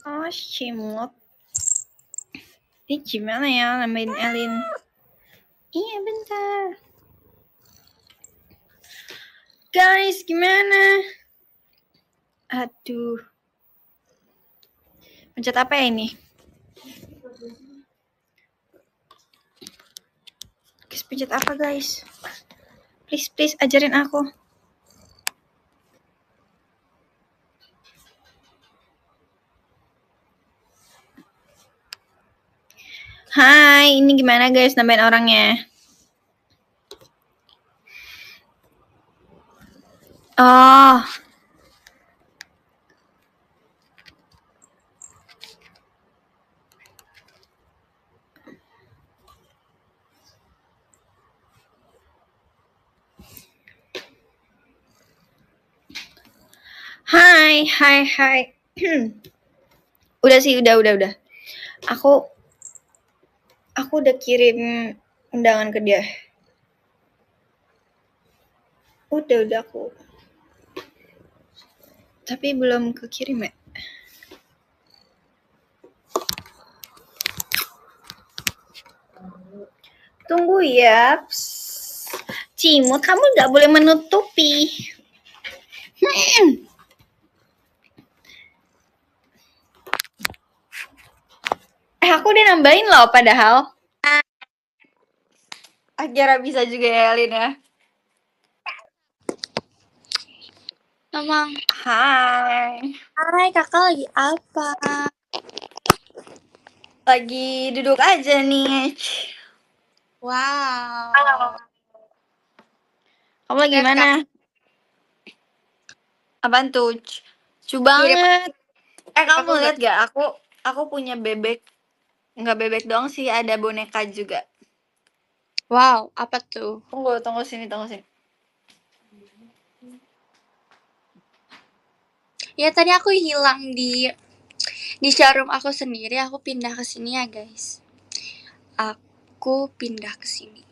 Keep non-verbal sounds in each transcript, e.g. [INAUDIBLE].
Oh, cimot. Ini gimana ya nambahin Elin? Iya, bentar. Guys, gimana? Aduh. Pencet apa ya ini? Guys, pencet apa guys? Please, please ajarin aku. Hai, ini gimana guys nambahin orangnya? Oh. Hai, hai, hai. [CLEARS THROAT] udah sih, udah, udah, udah. Aku Aku udah kirim undangan ke dia. Udah, udah aku. Tapi belum kekirim ya. Tunggu ya. Cimut, kamu nggak boleh menutupi. Hmm. Eh, aku udah nambahin loh padahal. Akhirnya bisa juga ya, Elin ya. Emang. Hai. Hai, kakak lagi apa? Lagi duduk aja nih. Wow. Halo. Kamu lagi mana? Apaan tuh? Lucu banget. Iya, eh kamu lihat gak? Aku aku punya bebek Nggak bebek doang sih, ada boneka juga. Wow, apa tuh? Tunggu, tunggu sini, tunggu sini. Ya tadi aku hilang di di showroom aku sendiri, aku pindah ke sini ya guys. Aku pindah ke sini.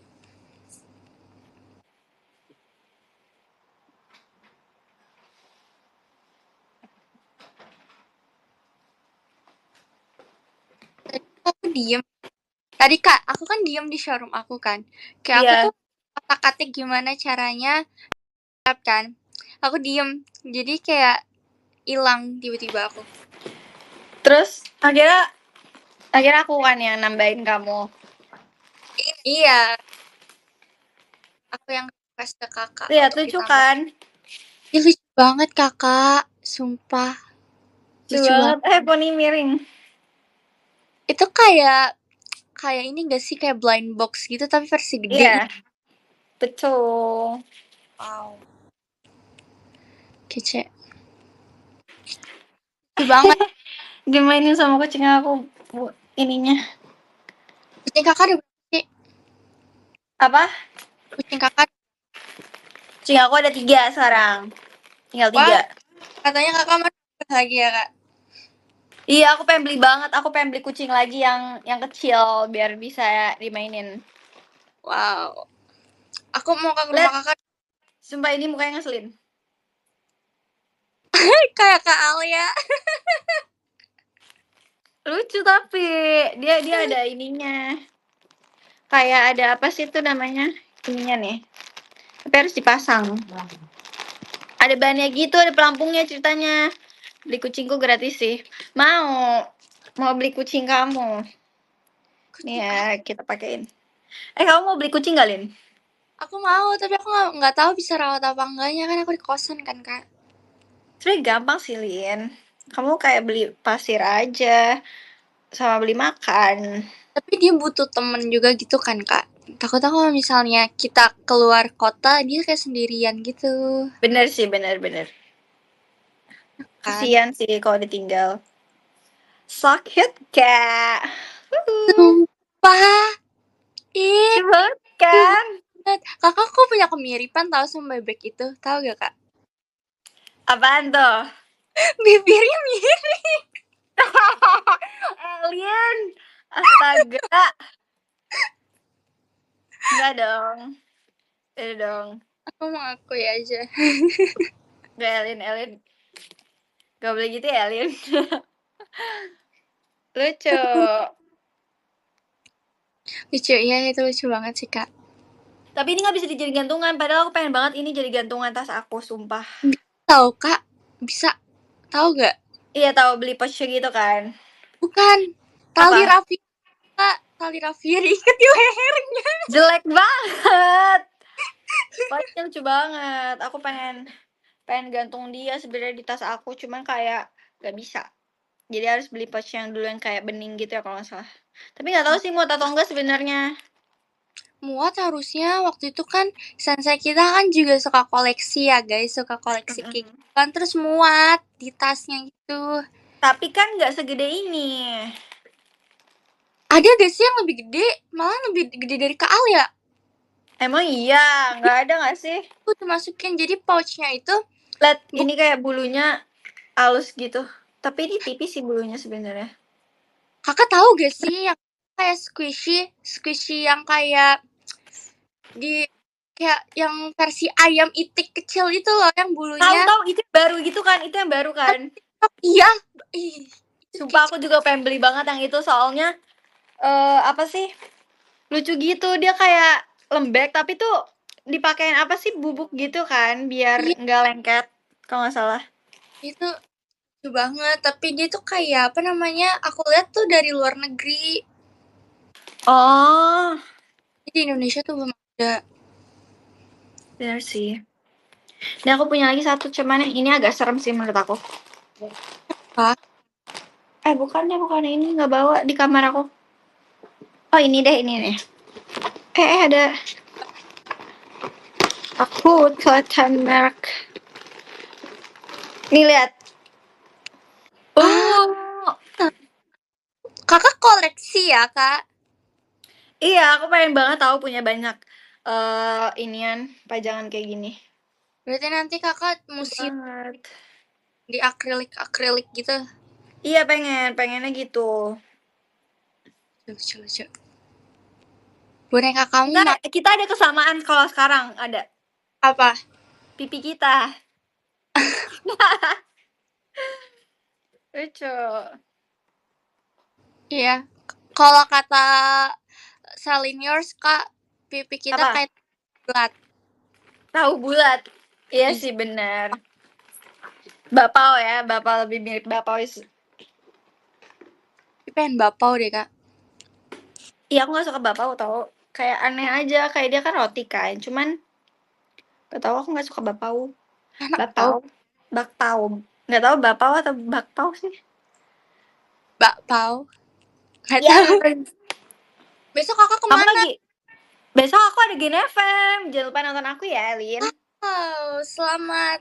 aku diem tadi kak aku kan diem di showroom aku kan kayak yeah. aku iya. tuh kata kata gimana caranya kan aku diem jadi kayak hilang tiba-tiba aku terus akhirnya akhirnya aku kan yang nambahin kamu I iya aku yang request ke kakak iya lucu kan ya, lucu banget kakak sumpah lucu banget eh poni miring itu kayak kayak ini gak sih kayak blind box gitu tapi versi gede. Iya. Betul. Wow. Kece. banget. [LAUGHS] Dimainin sama kucing aku bu, ininya. Kucing kakak ada berapa Apa? Kucing kakak. Kucing aku ada tiga sekarang. Tinggal tiga. Wah, katanya kakak masih lagi ya kak? Iya, aku pengen beli banget. Aku pengen beli kucing lagi yang yang kecil biar bisa dimainin. Wow. Aku mau ke rumah kakak. Sumpah ini mukanya ngeselin. [LAUGHS] Kayak Kak Alia. Lucu tapi dia dia ada ininya. Kayak ada apa sih itu namanya? Ininya nih. Tapi harus dipasang. Ada bannya gitu, ada pelampungnya ceritanya. Beli kucingku gratis sih. Mau. Mau beli kucing kamu. Kucing. Nih ya, kita pakein. Eh, kamu mau beli kucing galin? Aku mau, tapi aku gak, nggak tahu bisa rawat apa enggaknya. Kan aku di kosan kan, Kak. tapi gampang sih, Lin. Kamu kayak beli pasir aja. Sama beli makan. Tapi dia butuh temen juga gitu kan, Kak takut kalau misalnya kita keluar kota dia kayak sendirian gitu bener sih bener bener kan kasian sih kalau ditinggal sakit kayak sumpah ih kan kakak kok punya kemiripan tau sama bebek itu tau gak kak apaan tuh [LAUGHS] bibirnya mirip [LAUGHS] alien astaga Enggak dong Enggak dong Aku mau aku ya aja Gak alien alien Gak boleh gitu ya, Lin? [LAUGHS] lucu. lucu, iya itu lucu banget sih, Kak. Tapi ini gak bisa dijadi gantungan, padahal aku pengen banget ini jadi gantungan tas aku, sumpah. Tahu Kak, bisa. Tahu gak? Iya, tahu beli pose gitu kan. Bukan. Tali rafi. Kak, tali rafi diikat di lehernya. Jelek banget. Pokoknya lucu banget. Aku pengen pengen gantung dia sebenarnya di tas aku cuman kayak gak bisa jadi harus beli pouch yang dulu yang kayak bening gitu ya kalau nggak salah tapi nggak tahu sih muat atau enggak sebenarnya muat harusnya waktu itu kan sensei kita kan juga suka koleksi ya guys suka koleksi mm -hmm. kayak gitu kan terus muat di tasnya gitu tapi kan nggak segede ini ada gak sih yang lebih gede malah lebih gede dari Kaal ya emang iya nggak ada nggak sih aku masukin jadi pouchnya itu Let ini kayak bulunya halus gitu. Tapi ini tipis sih bulunya sebenarnya. Kakak tahu gak sih yang kayak squishy, squishy yang kayak di kayak yang versi ayam itik kecil itu loh yang bulunya. Tahu tahu itu baru gitu kan? Itu yang baru kan? Iya. Sumpah aku juga pengen beli banget yang itu soalnya uh, apa sih? Lucu gitu dia kayak lembek tapi tuh dipakein apa sih bubuk gitu kan biar iya. nggak lengket kalau nggak salah. Itu lucu banget, tapi dia tuh kayak apa namanya? Aku lihat tuh dari luar negeri. Oh, Di Indonesia tuh belum ada. bener sih. Dan aku punya lagi satu cuman ini agak serem sih menurut aku. Apa? Eh bukan deh, bukan ini nggak bawa di kamar aku. Oh ini deh ini nih. Eh, eh ada aku kelihatan merek nih lihat oh ah. kakak koleksi ya kak iya aku pengen banget tahu punya banyak uh, inian pajangan kayak gini berarti nanti kakak musim banget. di akrilik akrilik gitu iya pengen pengennya gitu coba coba boneka kamu kita ada kesamaan kalau sekarang ada apa? Pipi kita. [LAUGHS] Lucu. Iya. Kalau kata saling yours, Kak, pipi kita Apa? kayak bulat. Tahu bulat. Iya sih benar. Bapau ya, bapau lebih mirip bapau sih. pengen bapau deh, Kak. Iya, aku gak suka bapau tau. Kayak aneh aja, kayak dia kan roti kan. Cuman Gak tau aku gak suka bapau. Anak Bapau. Bakpau. Gak tau bapau atau bakpau sih. Bakpau. Gak ya. Besok kakak kemana? lagi? Besok aku ada Gen FM. Jangan lupa nonton aku ya, Lin. Wow, oh, selamat.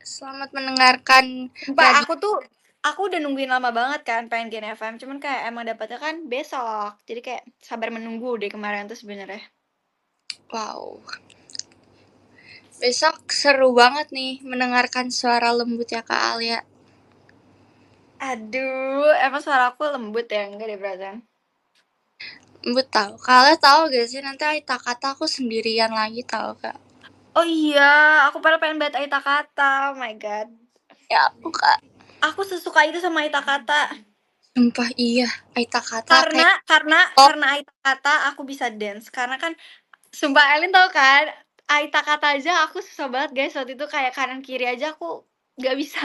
Selamat mendengarkan. Pak, aku tuh aku udah nungguin lama banget kan pengen Gen FM cuman kayak emang dapetnya kan besok jadi kayak sabar menunggu deh kemarin tuh sebenarnya wow Besok seru banget nih mendengarkan suara lembut ya Kak Alia. Aduh, emang suara aku lembut ya? Enggak deh, brother. Lembut tau. Kalian tau gak sih nanti Aita kata aku sendirian lagi tau kak? Oh iya, aku pada pengen banget Aita kata. Oh my god. Ya aku kak. Aku sesuka itu sama Aita kata. Sumpah iya, Aita kata. Karena kayak... karena oh. karena Aita kata aku bisa dance. Karena kan, sumpah Elin tau kan, Aita kata aja aku susah banget guys waktu itu kayak kanan kiri aja aku nggak bisa.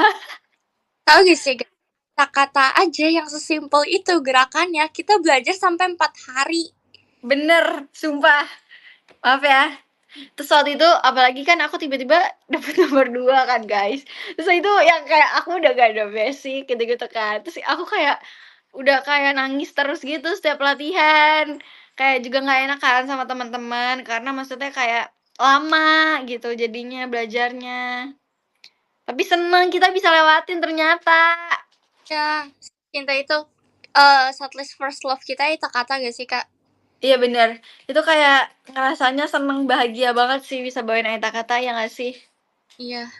Tahu gak sih kata-kata aja yang sesimpel itu gerakannya kita belajar sampai empat hari. Bener, sumpah. Maaf ya. Terus waktu itu apalagi kan aku tiba-tiba [LAUGHS] dapet nomor dua kan guys. Terus itu yang kayak aku udah gak ada basic gitu-gitu kan. Terus aku kayak udah kayak nangis terus gitu setiap latihan. Kayak juga nggak enak kan sama teman-teman karena maksudnya kayak lama gitu jadinya belajarnya tapi seneng kita bisa lewatin ternyata ya cinta itu uh, eh, least first love kita itu kata gak sih kak iya bener itu kayak ngerasanya seneng bahagia banget sih bisa bawain Aita kata ya gak sih iya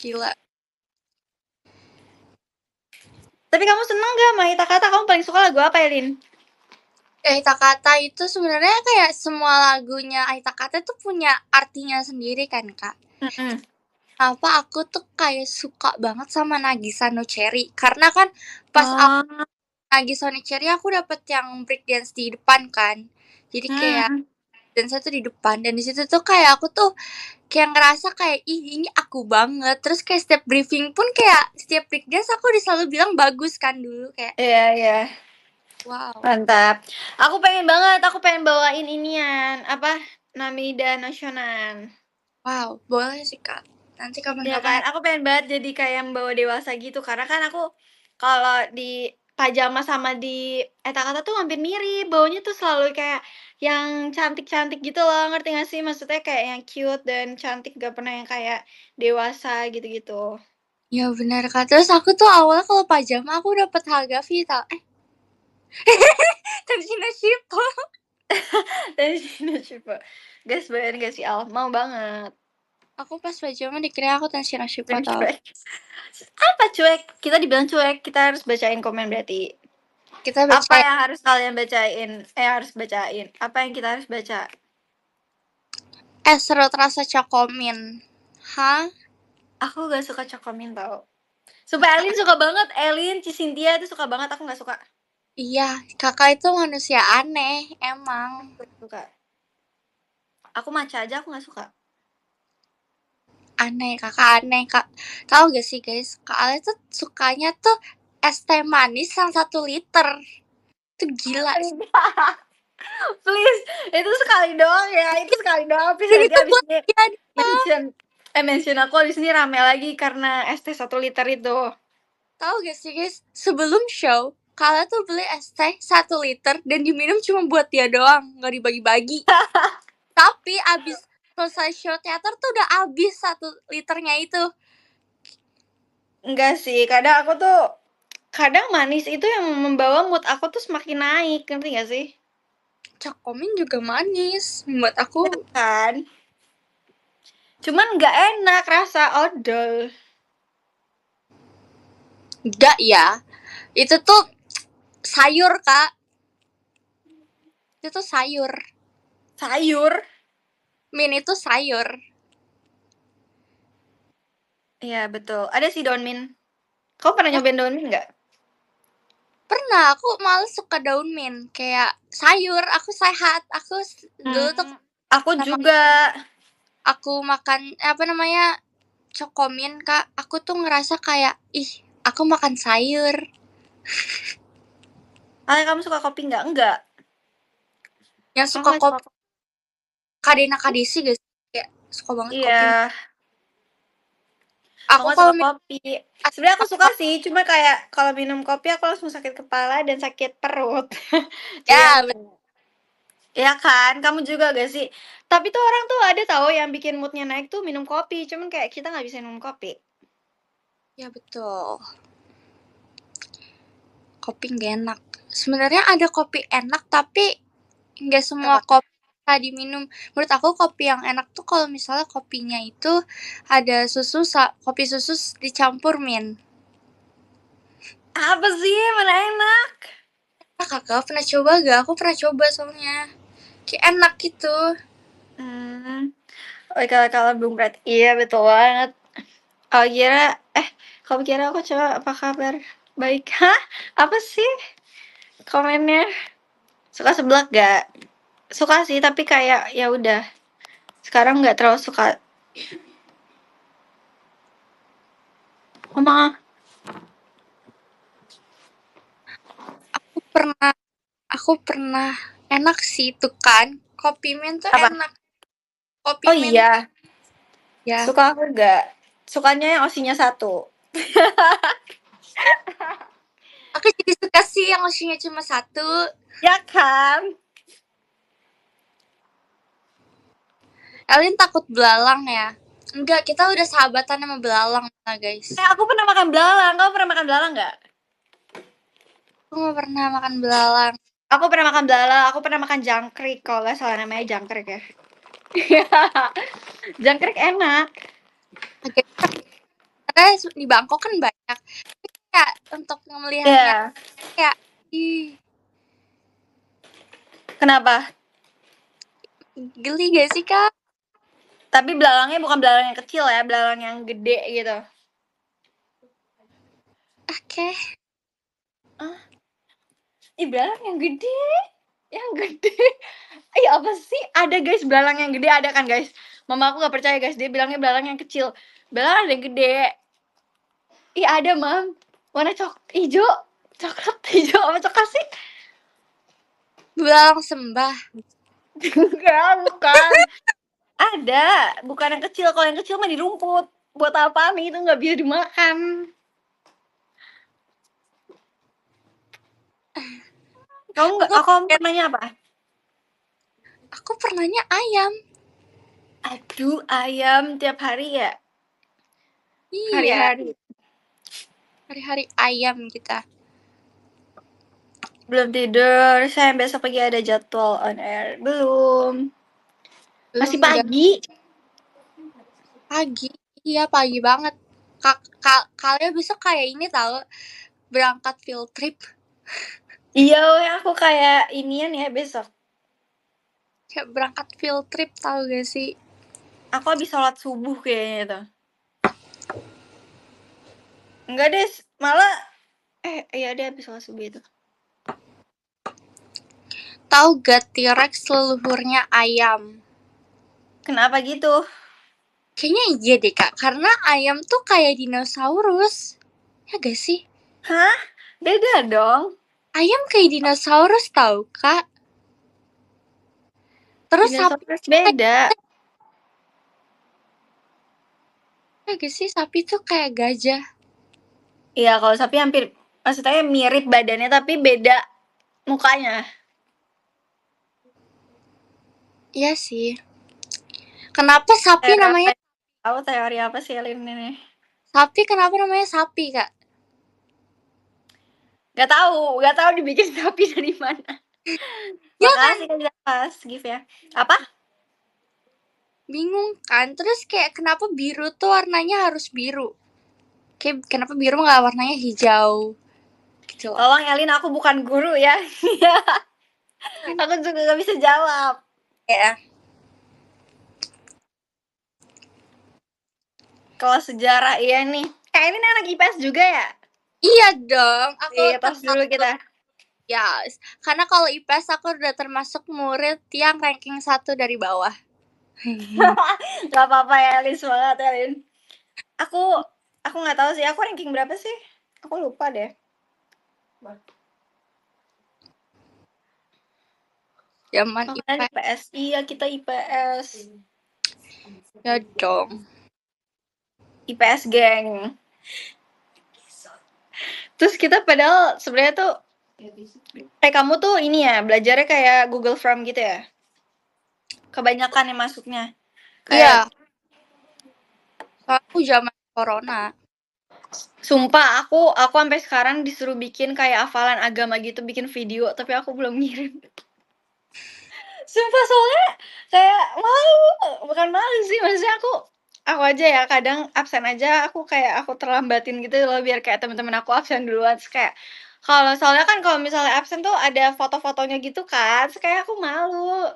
gila tapi kamu seneng gak sama kata kamu paling suka lagu apa Elin Lin Aita Kata itu sebenarnya kayak semua lagunya Aita Kata tuh punya artinya sendiri kan, Kak? Mm-hmm. Apa aku tuh kayak suka banget sama Nagisa No Cherry karena kan pas Oh. aku Nagisa No Cherry aku dapet yang break dance di depan kan. Jadi kayak mm. dance tuh di depan dan di situ tuh kayak aku tuh kayak ngerasa kayak, "Ih, ini aku banget." Terus kayak setiap briefing pun kayak setiap break dance aku selalu bilang bagus kan dulu kayak Iya iya. Wow. Mantap. Aku pengen banget, aku pengen bawain inian, apa, Namida nasional Wow, boleh sih Kak. Nanti kapan ya, kan? Aku pengen banget jadi kayak yang bawa dewasa gitu, karena kan aku kalau di pajama sama di etakata tuh hampir mirip, baunya tuh selalu kayak yang cantik-cantik gitu loh, ngerti gak sih? Maksudnya kayak yang cute dan cantik, gak pernah yang kayak dewasa gitu-gitu. Ya benar kan Terus aku tuh awalnya kalau pajama aku dapat harga vital. Eh [LAUGHS] Tanjina Shippo. [LAUGHS] Tanjina Shippo. Guys, bayarin gak sih Al? Mau banget. Aku pas bajunya dikira aku Tanjina Shippo tau. Apa cuek? Kita dibilang cuek, kita harus bacain komen berarti. Kita bacain. Apa yang harus kalian bacain? Eh, harus bacain. Apa yang kita harus baca? Eh serut rasa cokomin. Hah? Aku gak suka cokomin tau. Sumpah Elin suka banget, Elin, Cisintia itu suka banget, aku gak suka. Iya, kakak itu manusia aneh, emang. Suka. Aku maca aja aku nggak suka. Aneh, kakak aneh, kak. Tahu gak sih guys, kak Ale tuh sukanya tuh es teh manis yang satu liter. Itu gila. [LAUGHS] Please, itu sekali doang ya, itu sekali doang. Please, itu buat dia. Mention, eh, mention aku di sini rame lagi karena es teh satu liter itu. Tahu gak sih guys, sebelum show Kala tuh beli es teh satu liter dan diminum cuma buat dia doang, nggak dibagi-bagi. [LAUGHS] Tapi abis selesai show teater tuh udah abis satu liternya itu. Enggak sih, kadang aku tuh kadang manis itu yang membawa mood aku tuh semakin naik, ngerti gak sih? Cakomin juga manis, buat aku iya kan. Cuman nggak enak rasa odol. Enggak ya. Itu tuh Sayur, Kak. Itu sayur. Sayur? Min itu sayur. Iya, betul. Ada sih daun min. Kau pernah oh. nyobain daun min nggak? Pernah, aku malah suka daun min. Kayak sayur, aku sehat. Aku hmm. dulu tuh... Hmm, aku juga. Aku makan, eh, apa namanya, cokomin, Kak. Aku tuh ngerasa kayak, ih, aku makan sayur. [LAUGHS] Ale kamu suka kopi nggak? Enggak. Yang suka Aku kopi. Kadena Kadesi guys. Kayak suka banget iya. kopi. Aku kalau kopi. Sebenarnya aku suka sih, cuma kayak kalau minum kopi aku langsung sakit kepala dan sakit perut. [LAUGHS] ya, Ya kan, kamu juga gak sih? Tapi tuh orang tuh ada tahu yang bikin moodnya naik tuh minum kopi, cuman kayak kita nggak bisa minum kopi. Ya betul kopi nggak enak. Sebenarnya ada kopi enak tapi nggak semua Apa? kopi bisa diminum. Menurut aku kopi yang enak tuh kalau misalnya kopinya itu ada susu, kopi susu dicampur min. Apa sih? Mana enak? Nah, kakak pernah coba gak? Aku pernah coba soalnya. Kayak enak gitu. Hmm. Oh, kalau kalau belum berat. Iya, betul banget. Oh, kira eh kalau kira aku coba apa kabar? Baik, hah? Apa sih komennya? Suka seblak gak? Suka sih, tapi kayak ya udah. Sekarang nggak terlalu suka. Mama. Aku pernah aku pernah enak sih itu kan. Kopi mint tuh Apa? enak. Kopi oh iya. Ya. Suka aku enggak. Sukanya yang osinya satu. [LAUGHS] aku jadi suka sih yang lucunya cuma satu ya kan Elin takut belalang ya enggak kita udah sahabatan sama belalang lah guys eh, aku pernah makan belalang kamu pernah makan belalang nggak aku nggak pernah makan belalang aku pernah makan belalang aku pernah makan jangkrik kalau nggak salah namanya jangkrik ya [LAUGHS] jangkrik enak okay. karena di Bangkok kan banyak ya untuk melihatnya yeah. kayak kenapa geli gak sih kak tapi belalangnya bukan belalang yang kecil ya belalang yang gede gitu oke okay. ah ih belalang yang gede yang gede [LAUGHS] Iya apa sih ada guys belalang yang gede ada kan guys mama aku gak percaya guys dia bilangnya belalang yang kecil belalang ada yang gede Ih ada mam warna cok hijau coklat hijau apa coklat sih belalang sembah enggak bukan ada bukan yang kecil kalau yang kecil mah di rumput buat apa nih itu nggak bisa dimakan kamu nggak aku pernahnya apa aku pernahnya ayam aduh ayam tiap hari ya hari iya. hari-hari hari-hari ayam kita belum tidur saya besok pagi ada jadwal on air belum, belum masih pagi pagi iya pagi banget kak ka kalian besok kayak ini tahu berangkat field trip iya aku kayak inian ya besok kayak berangkat field trip tahu gak sih aku habis sholat subuh kayaknya tuh Enggak deh, malah eh iya deh habis sholat itu. Tahu gak T-Rex leluhurnya ayam? Kenapa gitu? Kayaknya iya deh kak, karena ayam tuh kayak dinosaurus. Ya gak sih? Hah? Beda dong. Ayam kayak dinosaurus tau kak. Terus sapi beda. Ya gak sih sapi tuh kayak gajah. Iya, kalau sapi hampir maksudnya mirip badannya tapi beda mukanya. Iya sih. Kenapa sapi teori namanya? Ya? Tahu teori apa sih Lin ini? Sapi kenapa namanya sapi, Kak? Gak tahu, gak tahu dibikin sapi [LAUGHS] dari mana. ya Makasih kan? Kasih pas gift ya. Apa? Bingung kan? Terus kayak kenapa biru tuh warnanya harus biru? Oke, kenapa biru nggak warnanya hijau gitu tolong Elin aku bukan guru ya [LAUGHS] aku juga gak bisa jawab ya yeah. kelas sejarah iya nih kak eh, ini anak IPS juga ya iya dong aku iya, pas dulu kita Yes, karena kalau IPS aku udah termasuk murid yang ranking satu dari bawah. [LAUGHS] Gak apa-apa ya, Elin semangat Elin. Aku Aku nggak tahu sih, aku ranking berapa sih? Aku lupa deh. Zaman oh, kan IPS. IPS. Iya, kita IPS. Ya dong. IPS geng. Terus kita padahal sebenarnya tuh Eh kamu tuh ini ya belajarnya kayak Google Form gitu ya? Kebanyakan yang masuknya. Iya. Kayak... Aku zaman corona. Sumpah aku aku sampai sekarang disuruh bikin kayak hafalan agama gitu bikin video tapi aku belum ngirim. [LAUGHS] Sumpah soalnya kayak malu, bukan malu sih maksudnya aku aku aja ya kadang absen aja aku kayak aku terlambatin gitu loh biar kayak teman-teman aku absen duluan Terus kayak kalau soalnya kan kalau misalnya absen tuh ada foto-fotonya gitu kan Terus kayak aku malu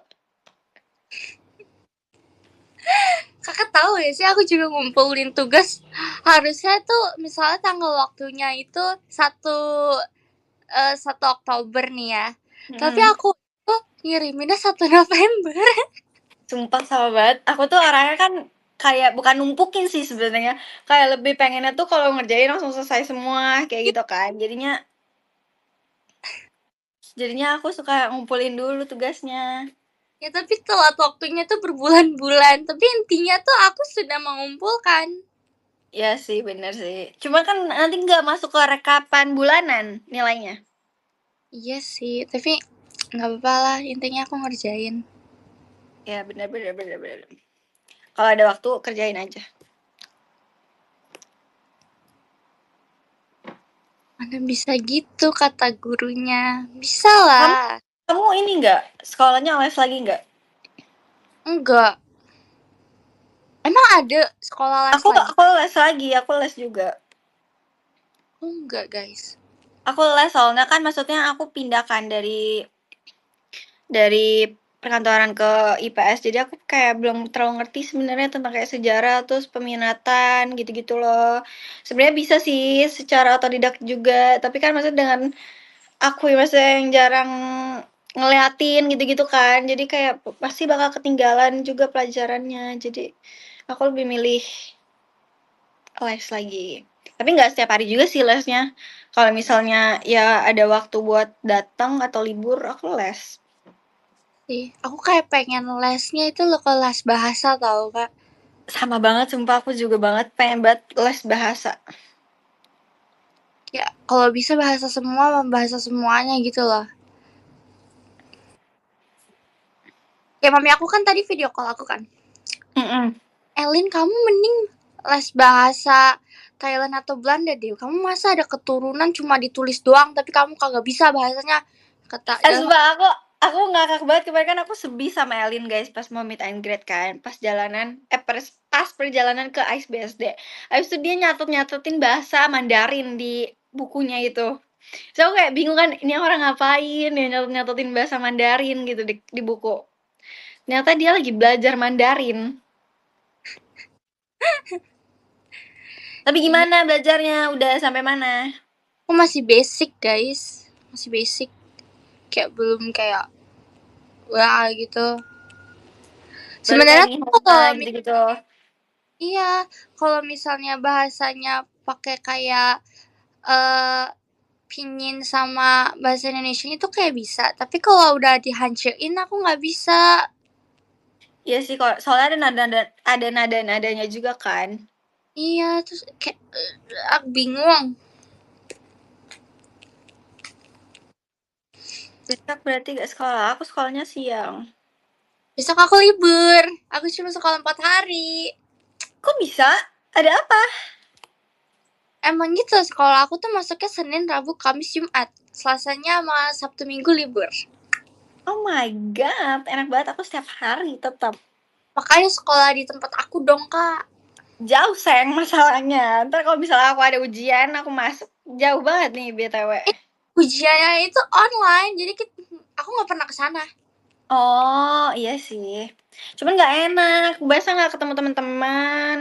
kakak tahu ya sih aku juga ngumpulin tugas harusnya tuh misalnya tanggal waktunya itu satu eh, satu uh, Oktober nih ya hmm. tapi aku tuh ngiriminnya satu November sumpah sama banget aku tuh orangnya kan kayak bukan numpukin sih sebenarnya kayak lebih pengennya tuh kalau ngerjain langsung selesai semua kayak gitu kan jadinya jadinya aku suka ngumpulin dulu tugasnya ya tapi telat waktunya tuh berbulan-bulan tapi intinya tuh aku sudah mengumpulkan ya sih bener sih cuma kan nanti nggak masuk ke rekapan bulanan nilainya iya sih tapi nggak apa-apa lah intinya aku ngerjain ya bener benar bener bener kalau ada waktu kerjain aja Mana bisa gitu kata gurunya? Bisa lah. Kamu ini enggak sekolahnya les lagi enggak? Enggak. Emang ada sekolah les aku, lagi? Aku les lagi, aku les juga. Oh, enggak, guys. Aku les soalnya kan maksudnya aku pindahkan dari dari perkantoran ke IPS. Jadi aku kayak belum terlalu ngerti sebenarnya tentang kayak sejarah terus peminatan gitu-gitu loh. Sebenarnya bisa sih secara otodidak juga, tapi kan maksudnya dengan aku yang jarang ngeliatin gitu-gitu kan jadi kayak pasti bakal ketinggalan juga pelajarannya jadi aku lebih milih les lagi tapi nggak setiap hari juga sih lesnya kalau misalnya ya ada waktu buat datang atau libur aku les sih aku kayak pengen lesnya itu lo kelas bahasa tau kak sama banget sumpah aku juga banget pengen buat les bahasa ya kalau bisa bahasa semua bahasa semuanya gitu loh ya mami aku kan tadi video call aku kan mm -mm. Elin kamu mending les bahasa Thailand atau Belanda deh kamu masa ada keturunan cuma ditulis doang tapi kamu kagak bisa bahasanya kata eh, ya. aku aku ngakak banget kemarin kan aku sebisa sama Elin guys pas mau meet and greet kan pas jalanan eh pas, pas perjalanan ke Ice BSD habis itu dia nyatet nyatetin bahasa Mandarin di bukunya itu so kayak bingung kan ini orang ngapain ya nyatet nyatetin bahasa Mandarin gitu di, di buku ternyata dia lagi belajar Mandarin. Tapi gimana belajarnya? Udah sampai mana? Aku masih basic, guys. Masih basic. Kayak belum kayak wah gitu. Sebenarnya kalau gitu, Iya, kalau misalnya bahasanya pakai kayak uh, eh, pinyin sama bahasa Indonesia itu kayak bisa, tapi kalau udah dihancurin aku nggak bisa. Iya sih kok soalnya ada nada nada ada nada nadanya juga kan. Iya terus kayak eh, aku bingung. Besok berarti gak sekolah, aku sekolahnya siang. Besok aku libur, aku cuma sekolah empat hari. Kok bisa? Ada apa? Emang gitu, sekolah aku tuh masuknya Senin, Rabu, Kamis, Jumat. Selasanya sama Sabtu Minggu libur. Oh my god, enak banget aku setiap hari tetap. Makanya sekolah di tempat aku dong kak. Jauh sayang masalahnya. Ntar kalau misalnya aku ada ujian, aku masuk jauh banget nih btw. Eh, ujiannya itu online, jadi kita, aku nggak pernah ke sana. Oh iya sih, cuman nggak enak. Biasa nggak ketemu teman-teman,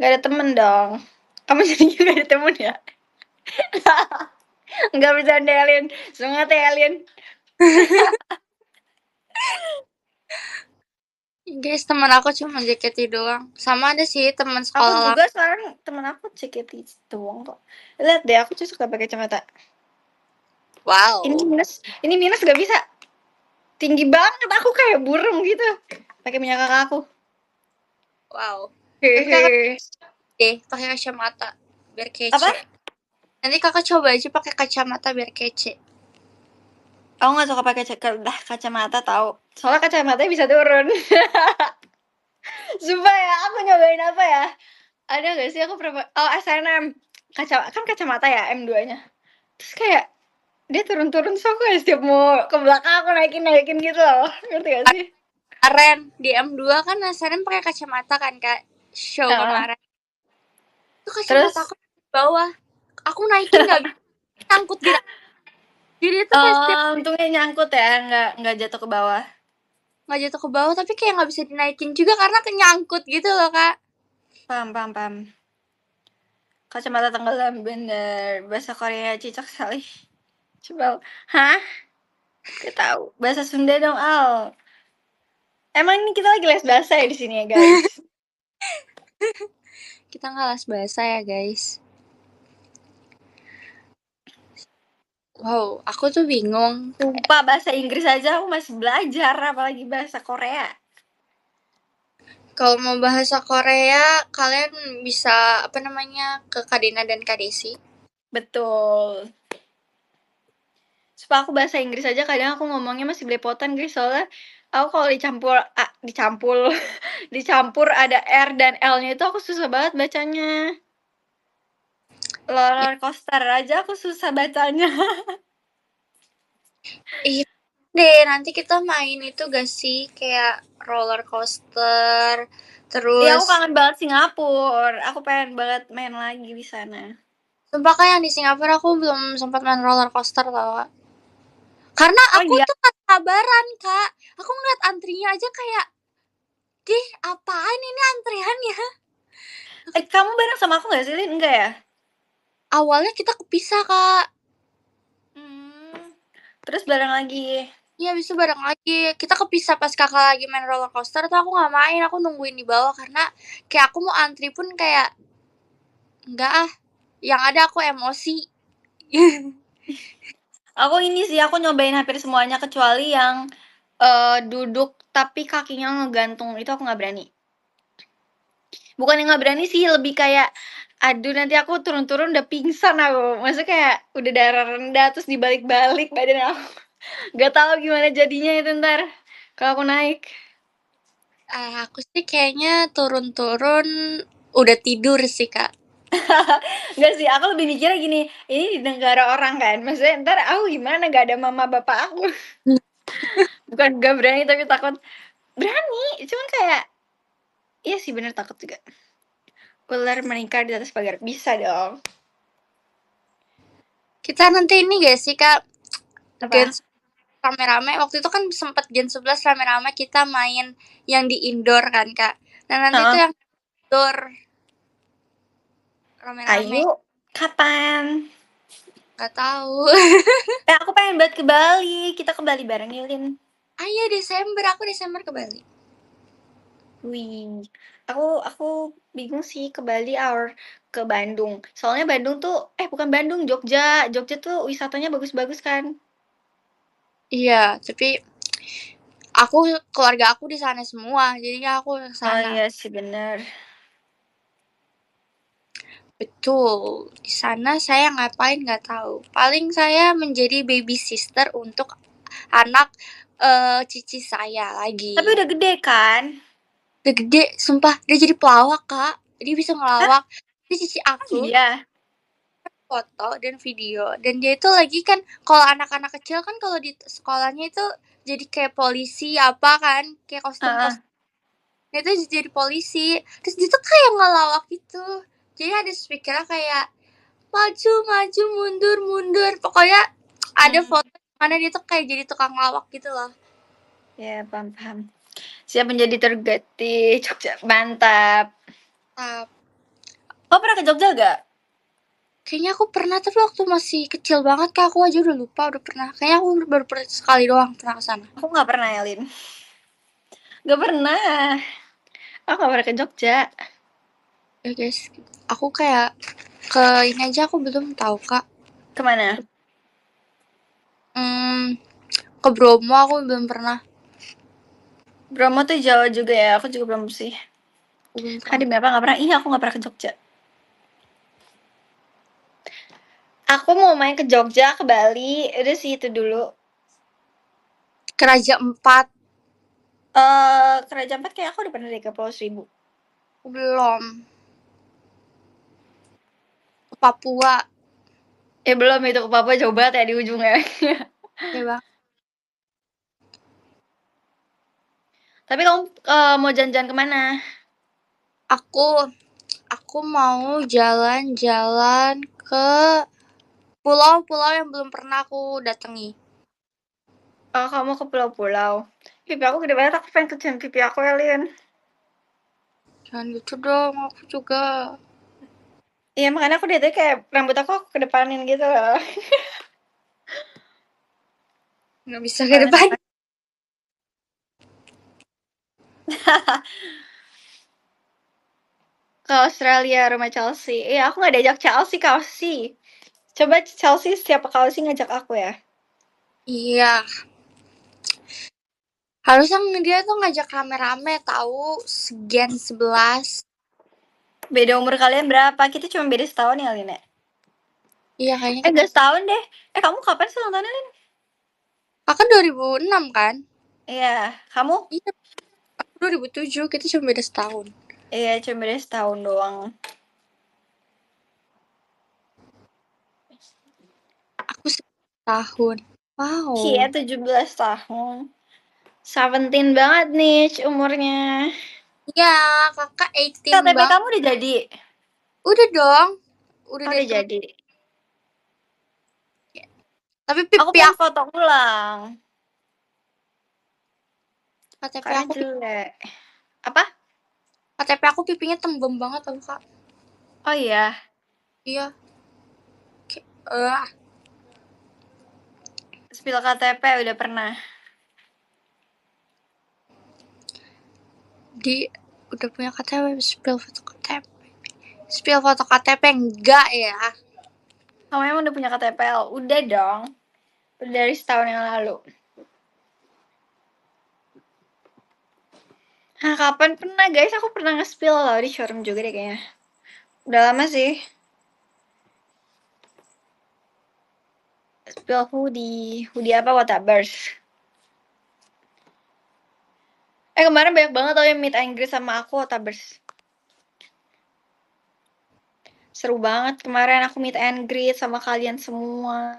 Gak ada temen dong. Kamu [LAUGHS] jadinya nggak ada temen ya? [LAUGHS] Nggak bisa alien, semangat ya alien. Guys, teman aku cuma JKT doang. Sama ada sih teman sekolah. Aku juga sekarang teman aku JKT doang kok. Lihat deh, aku tuh suka pakai kacamata. Wow. Ini minus, ini minus gak bisa. Tinggi banget aku kayak burung gitu. Pakai minyak kakak aku. Wow. Oke, eh, pakai kacamata biar kece. Apa? Nanti kakak coba aja pakai kacamata biar kece. Aku nggak suka pakai kaca kacamata tau? Soalnya kacamata bisa turun. [LAUGHS] Sumpah ya, aku nyobain apa ya? Ada gak sih aku pernah oh SNM kaca kan kacamata ya M2-nya. Terus kayak dia turun-turun so aku setiap mau ke belakang aku naikin-naikin gitu loh. Ngerti gak sih? Aren, di M2 kan SNM pakai kacamata kan Kak show uh. kemarin. Itu kacamata Terus? aku di bawah. Aku naikin nggak [LAUGHS] bisa. Tangkut gitu jadi itu kayak setiap untungnya nyangkut ya, nggak nggak jatuh ke bawah. nggak jatuh ke bawah tapi kayak nggak bisa dinaikin juga karena kenyangkut gitu loh kak. pam pam. paham. Kacamata tenggelam bener. Bahasa Korea cocok sekali. Coba, hah? Kita tahu. Bahasa Sunda dong, Al. Emang ini kita lagi les bahasa ya di sini ya, guys? [LAUGHS] Kita nggak les bahasa ya guys. Wow, aku tuh bingung. Sumpah bahasa Inggris aja aku masih belajar, apalagi bahasa Korea. Kalau mau bahasa Korea, kalian bisa apa namanya ke Kadena dan Kadesi. Betul. Supaya aku bahasa Inggris aja kadang aku ngomongnya masih belepotan guys soalnya aku kalau dicampur ah, dicampur [LAUGHS] dicampur ada R dan L-nya itu aku susah banget bacanya roller coaster aja aku susah bacanya. [LAUGHS] Iya deh, nanti kita main itu gak sih kayak roller coaster terus. Iya, aku kangen banget Singapura. Aku pengen banget main lagi di sana. Sumpah kayak yang di Singapura aku belum sempat main roller coaster tau. Karena oh aku oh, iya. tuh kabaran kak, aku ngeliat antrinya aja kayak, deh apaan ini antrian ya? Eh, kamu bareng sama aku gak sih, Lin? Enggak ya? awalnya kita kepisah kak hmm, terus bareng lagi Iya, bisa bareng lagi. Kita kepisah pas kakak lagi main roller coaster tuh aku nggak main, aku nungguin di bawah karena kayak aku mau antri pun kayak enggak ah. Yang ada aku emosi. [LAUGHS] aku ini sih aku nyobain hampir semuanya kecuali yang uh, duduk tapi kakinya ngegantung itu aku nggak berani. Bukan yang nggak berani sih, lebih kayak aduh nanti aku turun-turun udah pingsan aku maksudnya kayak udah darah rendah terus dibalik-balik badan aku [LAUGHS] gak tau gimana jadinya itu ntar kalau aku naik uh, aku sih kayaknya turun-turun udah tidur sih kak Enggak [LAUGHS] sih, aku lebih mikirnya gini, ini di negara orang kan, maksudnya ntar aku gimana gak ada mama bapak aku [LAUGHS] Bukan gak berani tapi takut, berani, cuman kayak, iya sih bener takut juga ular meningkar di atas pagar? Bisa dong. Kita nanti ini guys sih kak? Apa? Gen rame-rame. Waktu itu kan sempet Gen 11 rame-rame kita main yang di indoor kan kak. Nah nanti uh. itu yang indoor. Rame-rame. Ayo, kapan? Gak tahu. [LAUGHS] eh, aku pengen banget ke Bali. Kita ke Bali bareng Yulin. Ayo ah, iya, Desember, aku Desember ke Bali. Wih aku aku bingung sih ke Bali or ke Bandung. Soalnya Bandung tuh eh bukan Bandung, Jogja. Jogja tuh wisatanya bagus-bagus kan? Iya, tapi aku keluarga aku di sana semua, Jadi aku ke oh sana. Oh iya sih benar Betul. Di sana saya ngapain nggak tahu. Paling saya menjadi baby sister untuk anak uh, cici saya lagi. Tapi udah gede kan? udah gede sumpah dia jadi pelawak kak dia bisa ngelawak Hah? dia cici oh, aku oh, iya foto dan video dan dia itu lagi kan kalau anak-anak kecil kan kalau di sekolahnya itu jadi kayak polisi apa kan kayak kostum uh. kostum dia tuh jadi polisi terus dia tuh kayak ngelawak gitu jadi ada speakernya kayak maju maju mundur mundur pokoknya hmm. ada foto mana dia tuh kayak jadi tukang lawak gitu loh ya yeah, paham paham siap menjadi tergati Jogja mantap uh, lo pernah ke Jogja gak kayaknya aku pernah tapi waktu masih kecil banget kak aku aja udah lupa udah pernah kayaknya aku baru pernah sekali doang pernah ke sana aku nggak pernah ya Lin nggak pernah aku gak pernah ke Jogja ya guys aku kayak ke ini aja aku belum tahu kak kemana hmm ke Bromo aku belum pernah Bromo tuh Jawa juga ya, aku juga belum sih. Belum iya, Kak di Bapak nggak pernah? Iya, aku nggak pernah ke Jogja. Aku mau main ke Jogja, ke Bali, udah sih itu dulu. Kerajaan Empat. Eh, uh, Kerajaan Empat kayak aku udah pernah deh ke Pulau Seribu. Belum. Papua. Eh belum itu ke Papua coba ya di ujungnya. Iya, Tapi kamu uh, mau jalan-jalan kemana? Aku aku mau jalan-jalan ke pulau-pulau yang belum pernah aku datangi. Oh, kamu ke pulau-pulau. Pipi aku gede banget, aku pengen kecilin pipi aku, Elin. Jangan gitu dong, aku juga. Iya, makanya aku dari kayak rambut aku, aku kedepanin gitu loh. Nggak bisa ke depan. [LAUGHS] ke Australia rumah Chelsea. Iya, aku nggak diajak Chelsea ke Aussie. Coba Chelsea setiap ke Aussie ngajak aku ya. Iya. Harusnya dia tuh ngajak rame-rame tahu segen sebelas. Beda umur kalian berapa? Kita cuma beda setahun ya, Lina? Iya, kayaknya. Eh, enggak setahun deh. Eh, kamu kapan sih ulang tahunnya, dua ribu enam kan? Iya, kamu? Iya, 2007 kita cuma beda setahun iya cuma beda setahun doang aku setahun wow iya 17 tahun 17 banget nih umurnya iya kakak 18 KTP bang. kamu udah jadi udah dong udah, oh, udah jadi tapi pipi aku aku... foto ulang KTP aku jelek. Apa? KTP aku pipinya tembem banget loh, Kak. Oh iya. Iya. Eh, uh. Spill KTP udah pernah. Di udah punya KTP spill foto KTP. Spill foto KTP enggak ya? Kamu emang udah punya KTP? Udah dong. Udah dari setahun yang lalu. Ah, kapan pernah guys, aku pernah nge-spill loh di showroom juga deh kayaknya. Udah lama sih. Spill hoodie, hoodie apa Whatabers. Eh kemarin banyak banget tau yang meet and greet sama aku Whatabers. Seru banget kemarin aku meet and greet sama kalian semua.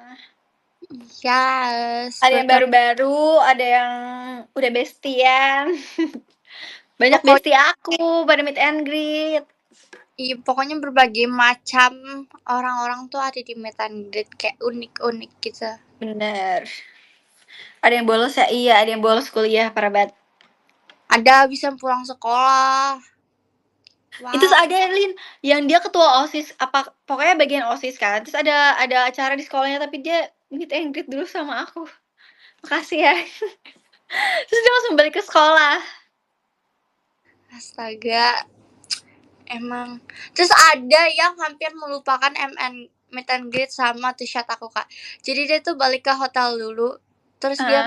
Yes. Ada yang baru-baru, ada yang udah bestian. [LAUGHS] Banyak Pokok... bestie aku pada meet and greet. Iya, pokoknya berbagai macam orang-orang tuh ada di meet and greet kayak unik-unik gitu. Bener. Ada yang bolos ya? Iya, ada yang bolos kuliah, para bat Ada bisa pulang sekolah. Wow. Itu ada yang Lin yang dia ketua OSIS apa pokoknya bagian OSIS kan. Terus ada ada acara di sekolahnya tapi dia meet and greet dulu sama aku. Makasih ya. [LAUGHS] Terus dia langsung balik ke sekolah. Astaga. Emang. Terus ada yang hampir melupakan MN meet and sama tuh aku kak. Jadi dia tuh balik ke hotel dulu, terus uh. dia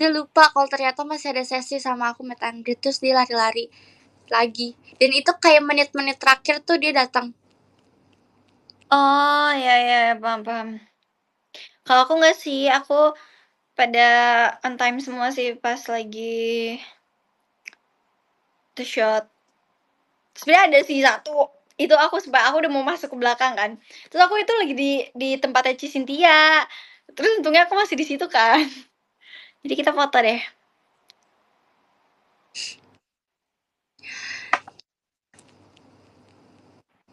dia lupa kalau ternyata masih ada sesi sama aku meet and greet, terus dia lari-lari lagi. Dan itu kayak menit-menit terakhir tuh dia datang. Oh ya ya paham paham. Kalau aku nggak sih, aku pada on time semua sih pas lagi the shot sebenarnya ada sih satu itu aku sebab aku udah mau masuk ke belakang kan terus aku itu lagi di di tempatnya Ci terus untungnya aku masih di situ kan [LAUGHS] jadi kita foto deh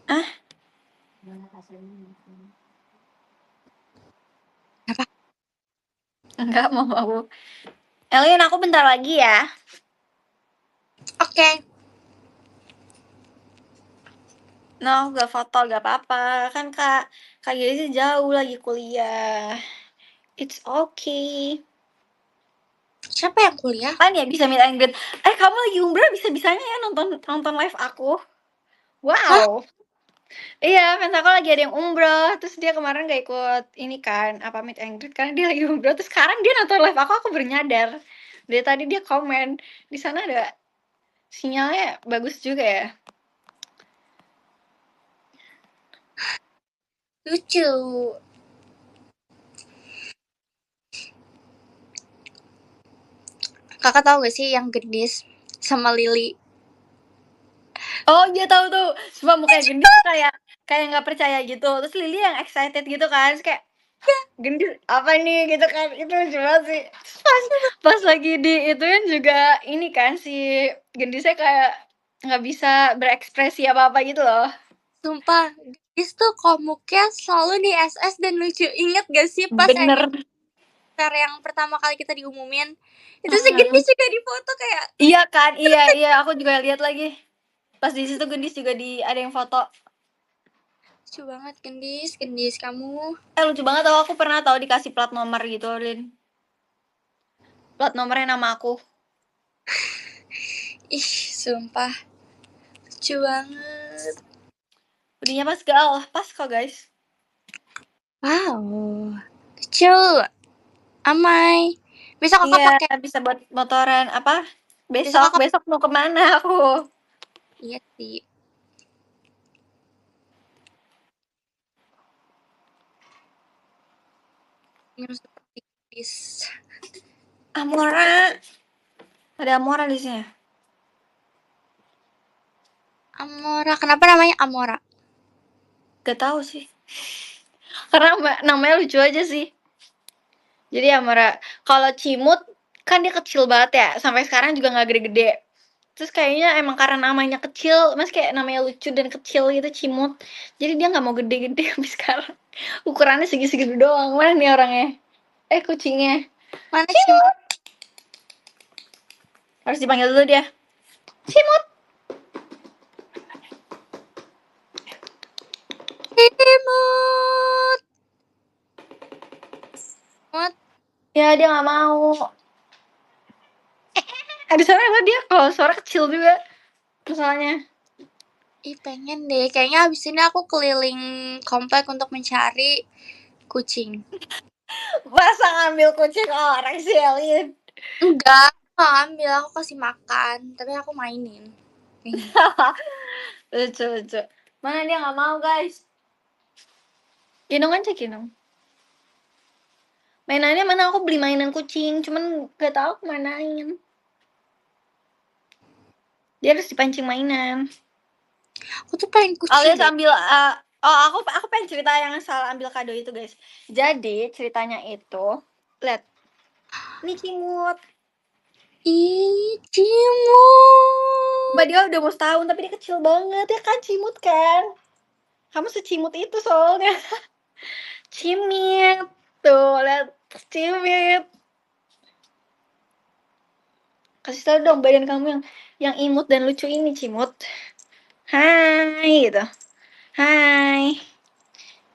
ah apa enggak mau aku Elin aku bentar lagi ya Oke. Okay. No, gak foto, gak apa-apa. Kan Kak, Kak sih jauh lagi kuliah. It's okay. Siapa yang kuliah? Kan ya bisa meet and Eh, kamu lagi Umbra bisa-bisanya ya nonton nonton live aku. Wow. Hah? Iya, fans aku lagi ada yang umroh, terus dia kemarin gak ikut ini kan, apa meet and greet, karena dia lagi umroh, terus sekarang dia nonton live aku, aku bernyadar. Dari tadi dia komen, di sana ada Sinyalnya bagus juga ya. Lucu. Kakak tahu gak sih yang gendis sama Lili? Oh dia tahu tuh. Cuma mukanya gendis kayak kayak nggak percaya gitu. Terus Lili yang excited gitu kan, kayak gendut apa nih gitu kan itu lucu sih pas, pas lagi di itu kan juga ini kan si saya kayak nggak bisa berekspresi apa apa gitu loh sumpah gendis tuh komuknya selalu di SS dan lucu inget gak sih pas Bener. yang pertama kali kita diumumin itu uh. si Gendis juga di foto kayak iya kan iya iya aku juga lihat lagi pas di situ Gendis juga di ada yang foto lucu banget kendis kendis kamu eh lucu banget tau aku pernah tau dikasih plat nomor gitu Lin plat nomornya nama aku [LAUGHS] ih sumpah lucu banget Belinya pas gal pas kok guys wow lucu amai besok aku iya, pakai bisa buat motoran apa besok besok, besok mau kemana aku iya sih Yang seperti bis. Amora. Ada Amora di sini. Ya? Amora, kenapa namanya Amora? Gak tau sih. Karena namanya lucu aja sih. Jadi Amora, kalau Cimut kan dia kecil banget ya, sampai sekarang juga nggak gede-gede. Terus kayaknya emang karena namanya kecil, Mas kayak namanya lucu dan kecil gitu, cimut. Jadi dia nggak mau gede-gede [LAUGHS] sampai sekarang. Ukurannya segitu-segitu doang. Mana nih orangnya? Eh, kucingnya. Mana cimut? Harus dipanggil dulu dia. Cimut. Cimut. Cimut. Ya, dia nggak mau. Eh, Ada suara emang dia kalau suara kecil juga misalnya. Ih pengen deh, kayaknya abis ini aku keliling komplek untuk mencari kucing. [LAUGHS] Masa ngambil kucing orang sih Elin? Enggak, ambil, aku kasih makan, tapi aku mainin. [LAUGHS] lucu lucu. Mana dia nggak mau guys? Kinong aja Kinong Mainannya mana aku beli mainan kucing, cuman gak tahu kemanain. Dia harus dipancing mainan. Aku tuh pengen kucing. Alias ambil uh, oh aku aku pengen cerita yang salah ambil kado itu, guys. Jadi ceritanya itu lihat. Ini cimut. Ih, cimut. Mbak dia udah mau setahun tapi dia kecil banget ya kan cimut kan. Kamu secimut itu soalnya. [LAUGHS] cimit. Tuh, lihat cimit kasih tahu dong badan kamu yang yang imut dan lucu ini cimut hai gitu hai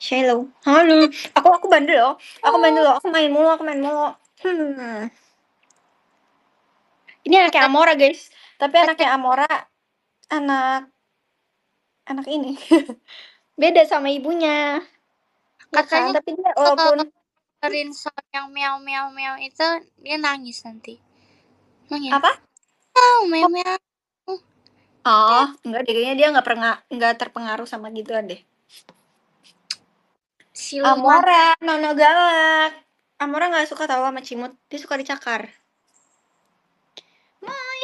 Shiloh halo aku aku bandel loh aku bandel loh aku main mulu aku main mulu hmm. ini anaknya Amora guys tapi anaknya Amora anak anak ini [LAUGHS] beda sama ibunya kakaknya tapi dia walaupun Rinso yang meow meow meow itu dia nangis nanti Emang ya? Apa? Oh, memang. Oh, enggak deh kayaknya dia enggak pernah enggak terpengaruh sama gituan deh. Si Amora, Nono galak. Amora nggak suka tahu sama Cimut, dia suka dicakar. Mai.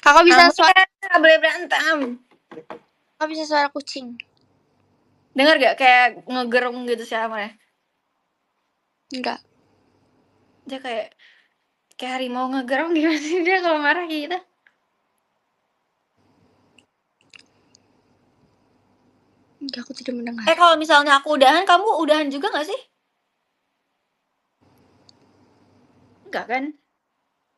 Kakak bisa Amora, suara nggak boleh berantem. Kakak bisa suara kucing. Dengar gak kayak ngegerung gitu sih Amora? Enggak. Dia kayak kayak mau ngegerong gimana gitu sih dia kalau marah kayak gitu? Enggak, aku tidak mendengar. Eh, kalau misalnya aku udahan, kamu udahan juga nggak sih? Enggak kan?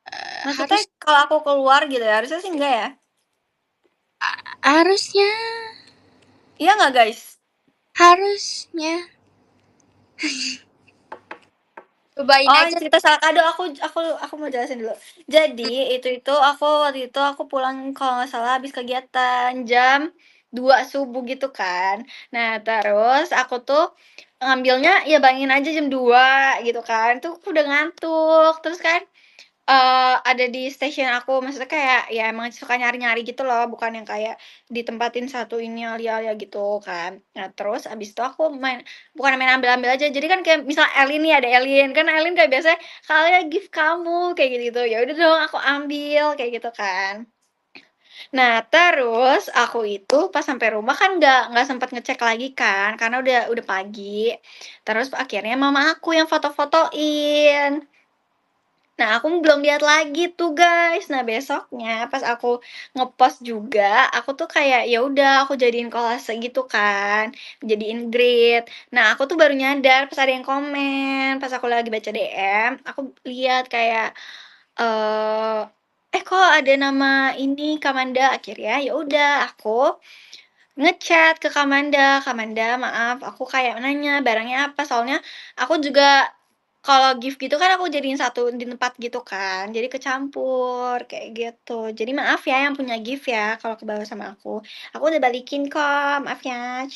Eh, Maksudnya harus... kalau aku keluar gitu ya, harusnya sih enggak ya? Harusnya. Iya nggak guys? Harusnya. [LAUGHS] cobain oh, aja cerita salah kado aku aku aku mau jelasin dulu jadi itu itu aku waktu itu aku pulang kalau nggak salah habis kegiatan jam dua subuh gitu kan nah terus aku tuh ngambilnya ya bangin aja jam dua gitu kan tuh aku udah ngantuk terus kan uh, ada di stasiun aku, maksudnya kayak ya emang suka nyari-nyari gitu loh, bukan yang kayak ditempatin satu ini alia-alia gitu kan. Nah terus abis itu aku main bukan main ambil-ambil aja, jadi kan kayak misal Elin nih, ada Elin, kan Elin kayak biasanya, kalau ya gift kamu," kayak gitu-gitu, ya udah dong aku ambil, kayak gitu kan. Nah terus aku itu pas sampai rumah kan nggak nggak sempat ngecek lagi kan, karena udah udah pagi, terus akhirnya mama aku yang foto-fotoin. Nah, aku belum lihat lagi tuh, guys. Nah, besoknya pas aku ngepost juga, aku tuh kayak ya udah aku jadiin kolase gitu kan, jadiin grid. Nah, aku tuh baru nyadar pas ada yang komen, pas aku lagi baca DM, aku lihat kayak eh eh kok ada nama ini Kamanda akhirnya. Ya udah, aku ngechat ke Kamanda, Kamanda maaf aku kayak nanya barangnya apa soalnya aku juga kalau gift gitu kan aku jadiin satu di tempat gitu kan, jadi kecampur kayak gitu. Jadi maaf ya yang punya gift ya kalau kebawa sama aku. Aku udah balikin kok, maaf ya.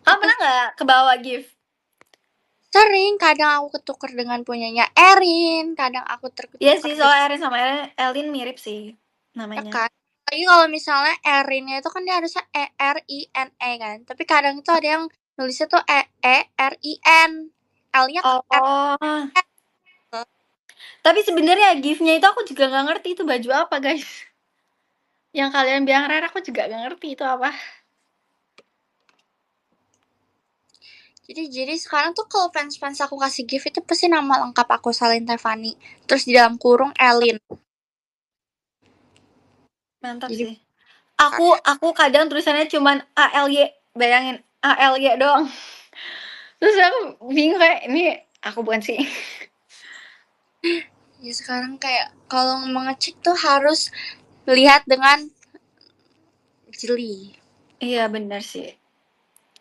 Kamu pernah nggak kebawa gift? Sering, kadang aku ketuker dengan punyanya Erin, kadang aku Iya terketuker sih, soal Erin sama Erin, Elin mirip sih namanya. Iya kan. Lagi kalau misalnya Erinnya itu kan dia harusnya E R I N E kan. Tapi kadang itu ada yang nulisnya tuh E E R I N. L-nya oh. L tapi sebenarnya gift-nya itu aku juga nggak ngerti itu baju apa guys yang kalian bilang rare aku juga nggak ngerti itu apa jadi jadi sekarang tuh kalau fans fans aku kasih gift itu pasti nama lengkap aku Salin Tevani terus di dalam kurung Elin mantap jadi, sih aku aku kadang tulisannya cuman A bayangin A L doang terus aku bingung kayak ini aku bukan sih ya sekarang kayak kalau mengecek tuh harus lihat dengan jeli iya benar sih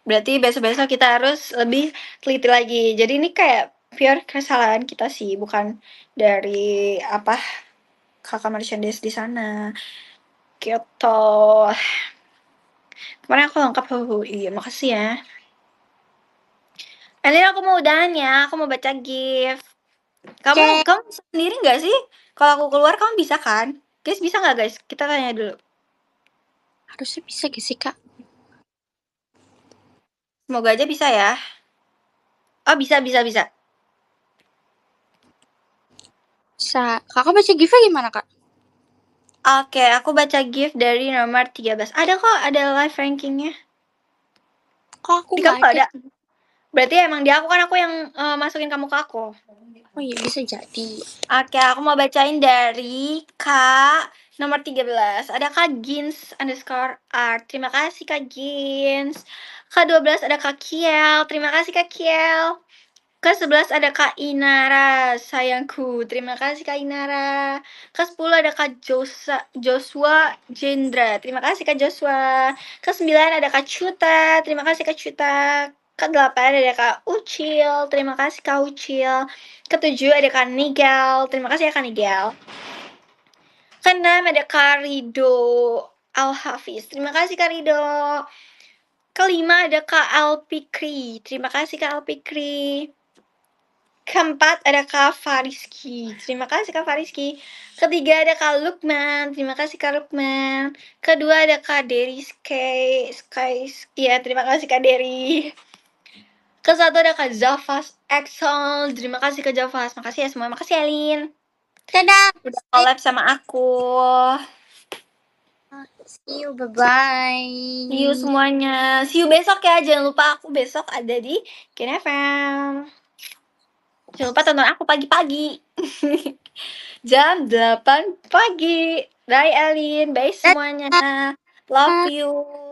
berarti besok-besok kita harus lebih teliti lagi jadi ini kayak pure kesalahan kita sih bukan dari apa kakak merchandise di sana Kyoto gitu. kemarin aku lengkap oh, iya makasih ya Anin aku mau udahan ya, aku mau baca gift. Kamu Oke. kamu sendiri nggak sih? Kalau aku keluar kamu bisa kan? Guys bisa nggak guys? Kita tanya dulu. Harusnya bisa guys, sih, Kak? Semoga aja bisa ya. Oh bisa bisa bisa. Bisa. Kakak baca giftnya gimana, Kak? Oke, aku baca gift dari nomor 13. Ada kok, ada live rankingnya. Kok aku Di kamu ada? ada? Berarti emang dia aku kan aku yang uh, masukin kamu ke aku. Oh iya bisa jadi. Oke, aku mau bacain dari Kak nomor 13. Ada Kak Gins underscore art. Terima kasih Kak Gins. Kak 12 ada Kak Kiel. Terima kasih Kak Kiel. Ke-11 ada Kak Inara, sayangku. Terima kasih Kak Inara. Ke-10 ada Kak Josa, Joshua Jendra. Terima kasih Kak Joshua. Ke-9 ada Kak Cuta. Terima kasih Kak Cuta ke delapan ada Kak Ucil, terima kasih Kak Ucil. tujuh ada Kak Nigel, terima kasih ya Kak Nigel. ke enam ada Kak Rido Al-Hafiz, terima kasih Kak Rido. Kelima ada Kak Alpikri, terima kasih Kak Alpikri. Keempat ada Kak Fariski, terima kasih Kak Fariski. Ketiga ada Kak Lukman, terima kasih Kak Lukman. Kedua ada Kak Dery Sky, Sky, ya terima kasih Kak Dery. Ke satu ada Kak Zafas, Excel. Terima kasih ke Zafas, Makasih ya semua. Makasih Elin. Dadah. Udah collab sama aku. See you, bye-bye. See you semuanya. See you besok ya. Jangan lupa aku besok ada di KNFM. Jangan lupa tonton aku pagi-pagi. [LAUGHS] Jam 8 pagi. Bye Elin. Bye semuanya. Love you.